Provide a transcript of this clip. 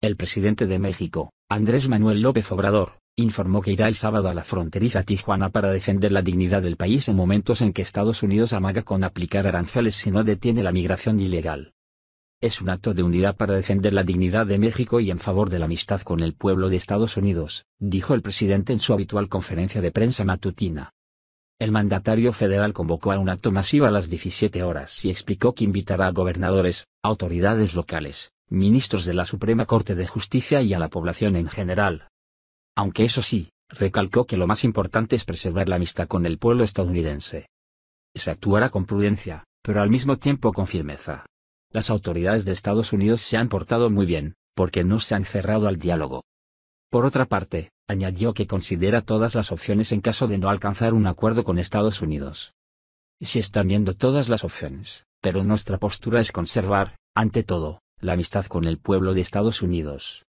El presidente de México, Andrés Manuel López Obrador, informó que irá el sábado a la fronteriza Tijuana para defender la dignidad del país en momentos en que Estados Unidos amaga con aplicar aranceles si no detiene la migración ilegal. Es un acto de unidad para defender la dignidad de México y en favor de la amistad con el pueblo de Estados Unidos, dijo el presidente en su habitual conferencia de prensa matutina. El mandatario federal convocó a un acto masivo a las 17 horas y explicó que invitará a gobernadores, autoridades locales, ministros de la Suprema Corte de Justicia y a la población en general. Aunque eso sí, recalcó que lo más importante es preservar la amistad con el pueblo estadounidense. Se actuará con prudencia, pero al mismo tiempo con firmeza. Las autoridades de Estados Unidos se han portado muy bien, porque no se han cerrado al diálogo. Por otra parte, añadió que considera todas las opciones en caso de no alcanzar un acuerdo con Estados Unidos. Se están viendo todas las opciones, pero nuestra postura es conservar, ante todo, la amistad con el pueblo de Estados Unidos.